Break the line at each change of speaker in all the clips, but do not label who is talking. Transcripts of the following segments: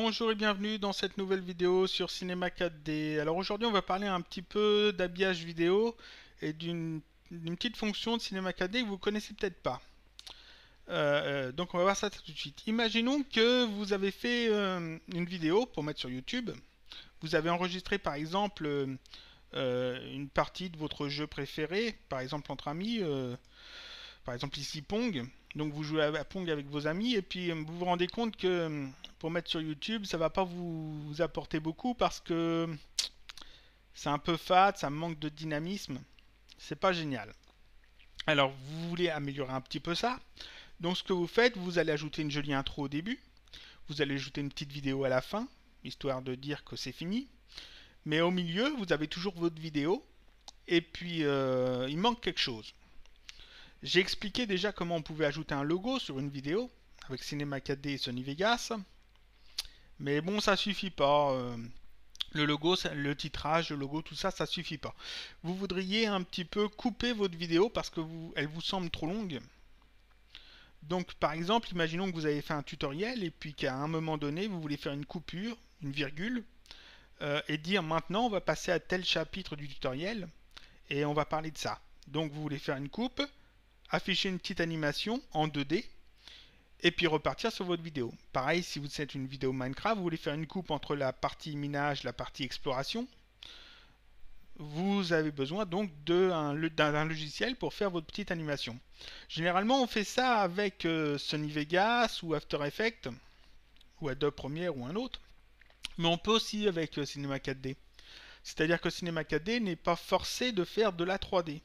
Bonjour et bienvenue dans cette nouvelle vidéo sur Cinema 4D. Alors aujourd'hui on va parler un petit peu d'habillage vidéo et d'une petite fonction de Cinema 4D que vous connaissez peut-être pas. Euh, euh, donc on va voir ça tout de suite. Imaginons que vous avez fait euh, une vidéo pour mettre sur YouTube. Vous avez enregistré par exemple une partie de votre jeu préféré, par exemple entre amis, par exemple ici Pong. Donc vous jouez à Pong avec vos amis et puis euh, vous vous rendez compte que euh, pour mettre sur YouTube, ça va pas vous, apporter beaucoup parce que euh, c'est un peu fade, ça manque de dynamisme, c'est pas génial. Alors vous voulez améliorer un petit peu ça. Donc ce que vous faites, vous allez ajouter une jolie intro au début, vous allez ajouter une petite vidéo à la fin, histoire de dire que c'est fini. Mais au milieu, vous avez toujours votre vidéo et puis il manque quelque chose. J'ai expliqué déjà comment on pouvait ajouter un logo sur une vidéo avec Cinema 4D et Sony Vegas. Mais bon, ça suffit pas. Euh, le logo, le titrage, le logo, tout ça, ça suffit pas. Vous voudriez un petit peu couper votre vidéo parce que vous, elle vous semble trop longue. Donc, par exemple, imaginons que vous avez fait un tutoriel et puis qu'à un moment donné, vous voulez faire une coupure, une virgule, euh, et dire maintenant, on va passer à tel chapitre du tutoriel et on va parler de ça. Donc, vous voulez faire une coupe, afficher une petite animation en 2D et puis repartir sur votre vidéo. Pareil, si vous êtes une vidéo Minecraft, vous voulez faire une coupe entre la partie minage, la partie exploration, vous avez besoin donc d'un logiciel pour faire votre petite animation. Généralement, on fait ça avec euh, Sony Vegas ou After Effects, ou Adobe Premiere ou un autre, mais on peut aussi avec euh, Cinema 4D. C'est-à-dire que Cinema 4D n'est pas forcé de faire de la 3D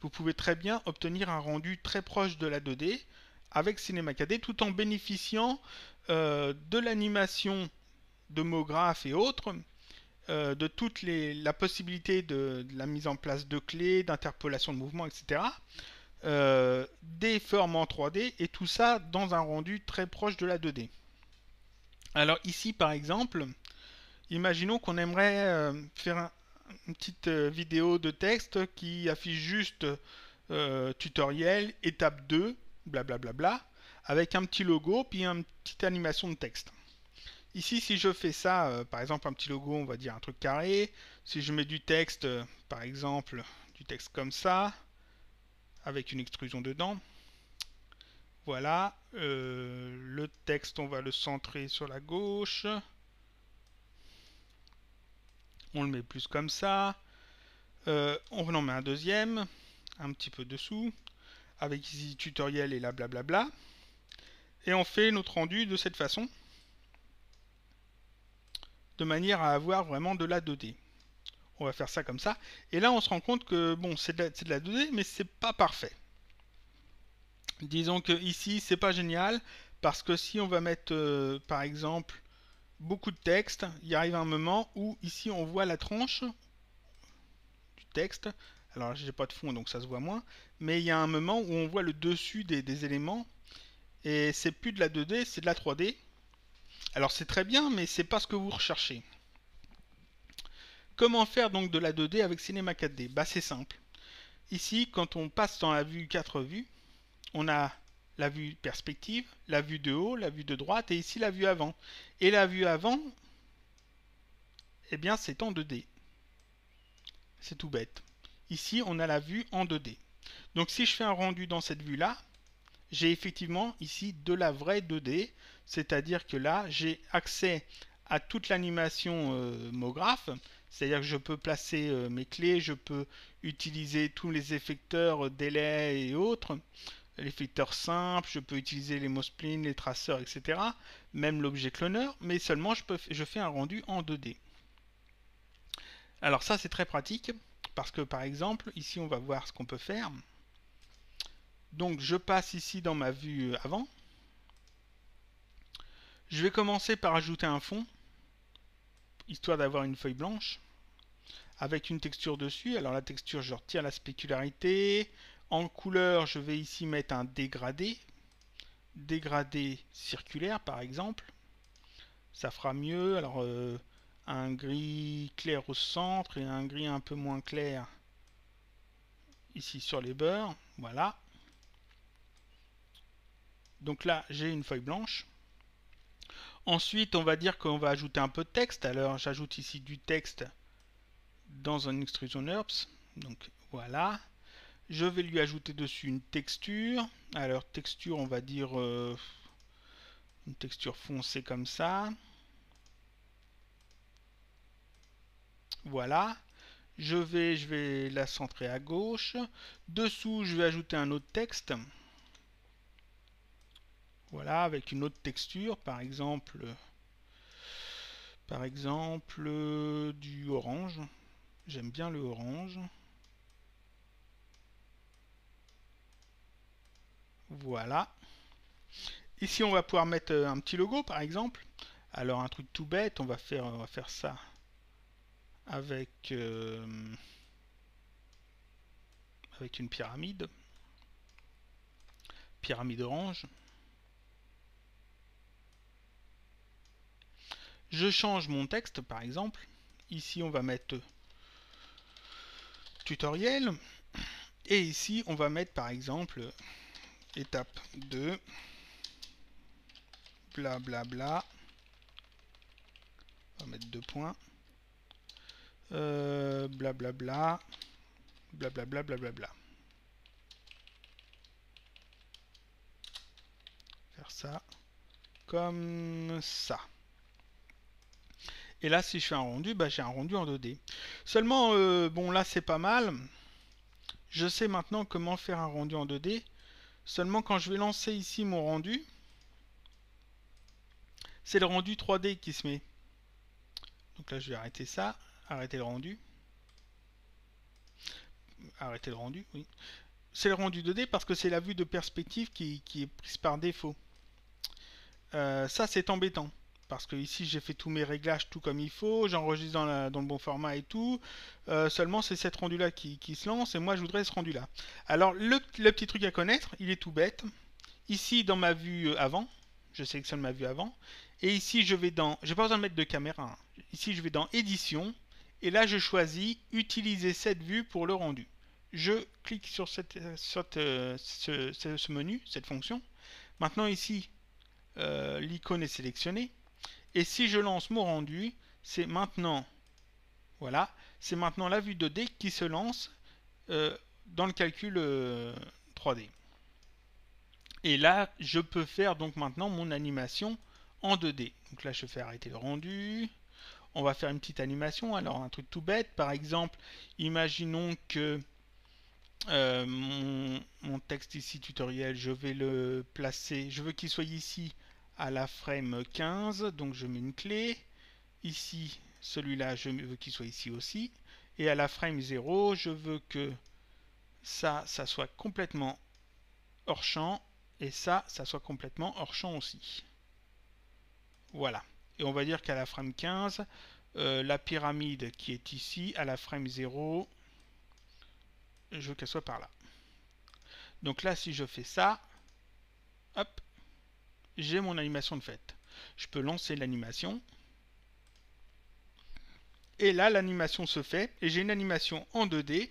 vous pouvez très bien obtenir un rendu très proche de la 2D avec Cinema 4D tout en bénéficiant euh, de l'animation de MoGraph et autres, euh, de toute la possibilité de, la mise en place de clés, d'interpolation de mouvements, etc. Euh, des formes en 3D et tout ça dans un rendu très proche de la 2D. Alors ici par exemple, imaginons qu'on aimerait faire un, une petite euh, vidéo de texte qui affiche juste euh, tutoriel, étape 2, blablabla, avec un petit logo, puis une petite animation de texte. Ici, si je fais ça, euh, par exemple un petit logo, on va dire un truc carré, si je mets du texte, par exemple, du texte comme ça, avec une extrusion dedans, voilà, le texte, on va le centrer sur la gauche, on le met plus comme ça. Euh, on en met un deuxième, un petit peu dessous, avec ici tutoriel et là blablabla. Et on fait notre rendu de cette façon, de manière à avoir vraiment de la 2D. On va faire ça comme ça. Et là, on se rend compte que bon, c'est de, la 2D, mais c'est pas parfait. Disons que ici, c'est pas génial, parce que si on va mettre, euh, par exemple, beaucoup de texte, il arrive un moment où ici on voit la tranche du texte. Alors j'ai pas de fond donc ça se voit moins, mais il y a un moment où on voit le dessus des, éléments et c'est plus de la 2D, c'est de la 3D. Alors c'est très bien, mais c'est pas ce que vous recherchez. Comment faire donc de la 2D avec Cinema 4D Bah c'est simple. Ici, quand on passe dans la vue 4 vues, on a la vue perspective, la vue de haut, la vue de droite et ici la vue avant. Et la vue avant, eh bien c'est en 2D. C'est tout bête. Ici, on a la vue en 2D. Donc si je fais un rendu dans cette vue-là, j'ai effectivement ici de la vraie 2D, c'est-à-dire que là, j'ai accès à toute l'animation euh, MoGraph, c'est-à-dire que je peux placer euh, mes clés, je peux utiliser tous les effecteurs, euh, délais et autres les filtres simples, je peux utiliser les spleen, les traceurs, etc. Même l'objet cloneur, mais seulement je, peux, je fais un rendu en 2D. Alors ça c'est très pratique, parce que par exemple, ici on va voir ce qu'on peut faire. Donc je passe ici dans ma vue euh, avant. Je vais commencer par ajouter un fond, histoire d'avoir une feuille blanche, avec une texture dessus. Alors la texture, je retire la spécularité, en couleur, je vais ici mettre un dégradé. Dégradé circulaire, par exemple. Ça fera mieux. Alors, euh, un gris clair au centre et un gris un peu moins clair ici sur les beurs. Voilà. Donc là, j'ai une feuille blanche. Ensuite, on va dire qu'on va ajouter un peu de texte. Alors, j'ajoute ici du texte dans un extrusion Herbs. Donc, voilà. Je vais lui ajouter dessus une texture. Alors texture, on va dire euh, une texture foncée comme ça. Voilà. Je vais, je vais la centrer à gauche. Dessous, je vais ajouter un autre texte. Voilà, avec une autre texture, par exemple, par exemple du orange. J'aime bien le orange. Voilà. Ici, on va pouvoir mettre euh, un petit logo, par exemple. Alors, un truc tout bête, on va faire, faire ça avec, euh, avec une pyramide. Pyramide orange. Je change mon texte, par exemple. Ici, on va mettre tutoriel. Et ici, on va mettre, par exemple, étape 2, bla bla bla, on va mettre deux points, euh, bla bla bla, bla bla bla bla bla Faire ça, comme ça. Et là, si je fais un rendu, bah, j'ai un rendu en 2D. Seulement, euh, bon, là, c'est pas mal. Je sais maintenant comment faire un rendu en 2D. Seulement quand je vais lancer ici mon rendu, c'est le rendu 3D qui se met. Donc là je vais arrêter ça, arrêter le rendu. Arrêter le rendu, oui. C'est le rendu 2D parce que c'est la vue de perspective qui, est prise par défaut. Euh, ça c'est embêtant parce que ici j'ai fait tous mes réglages tout comme il faut, j'enregistre dans, le bon format et tout. Euh, seulement c'est cette rendu là qui, se lance et moi je voudrais ce rendu là. Alors le, petit truc à connaître, il est tout bête. Ici dans ma vue avant, je sélectionne ma vue avant. Et ici je vais dans, j'ai pas besoin de mettre de caméra. Hein. Ici je vais dans édition et là je choisis utiliser cette vue pour le rendu. Je clique sur, cette, ce, menu, cette fonction. Maintenant ici, euh, l'icône est sélectionnée. Et si je lance mon rendu, c'est maintenant, voilà, c'est maintenant la vue 2D qui se lance euh, dans le calcul 3D. Euh, Et là, je peux faire donc maintenant mon animation en 2D. Donc là, je fais arrêter le rendu. On va faire une petite animation. Alors, un truc tout bête. Par exemple, imaginons que euh, mon, texte ici tutoriel, je vais le placer, je veux qu'il soit ici à la frame 15, donc je mets une clé. Ici, celui-là, je veux qu'il soit ici aussi. Et à la frame 0, je veux que ça, ça soit complètement hors champ. Et ça, ça soit complètement hors champ aussi. Voilà. Et on va dire qu'à la frame 15, euh, la pyramide qui est ici, à la frame 0, je veux qu'elle soit par là. Donc là, si je fais ça, hop, j'ai mon animation de fête. Je peux lancer l'animation. Et là, l'animation se fait et j'ai une animation en 2D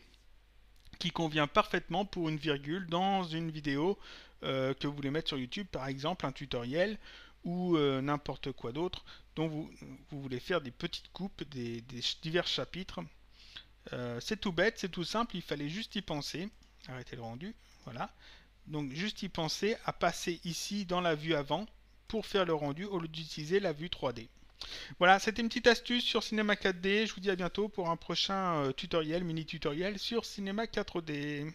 qui convient parfaitement pour une virgule dans une vidéo euh, que vous voulez mettre sur YouTube, par exemple un tutoriel ou euh, n'importe quoi d'autre dont vous, voulez faire des petites coupes des, divers chapitres. Euh, c'est tout bête, c'est tout simple, il fallait juste y penser. Arrêtez le rendu, voilà. Donc juste y penser à passer ici dans la vue avant pour faire le rendu au lieu d'utiliser la vue 3D. Voilà, c'était une petite astuce sur Cinema 4D. Je vous dis à bientôt pour un prochain euh, tutoriel, mini tutoriel sur Cinema 4D.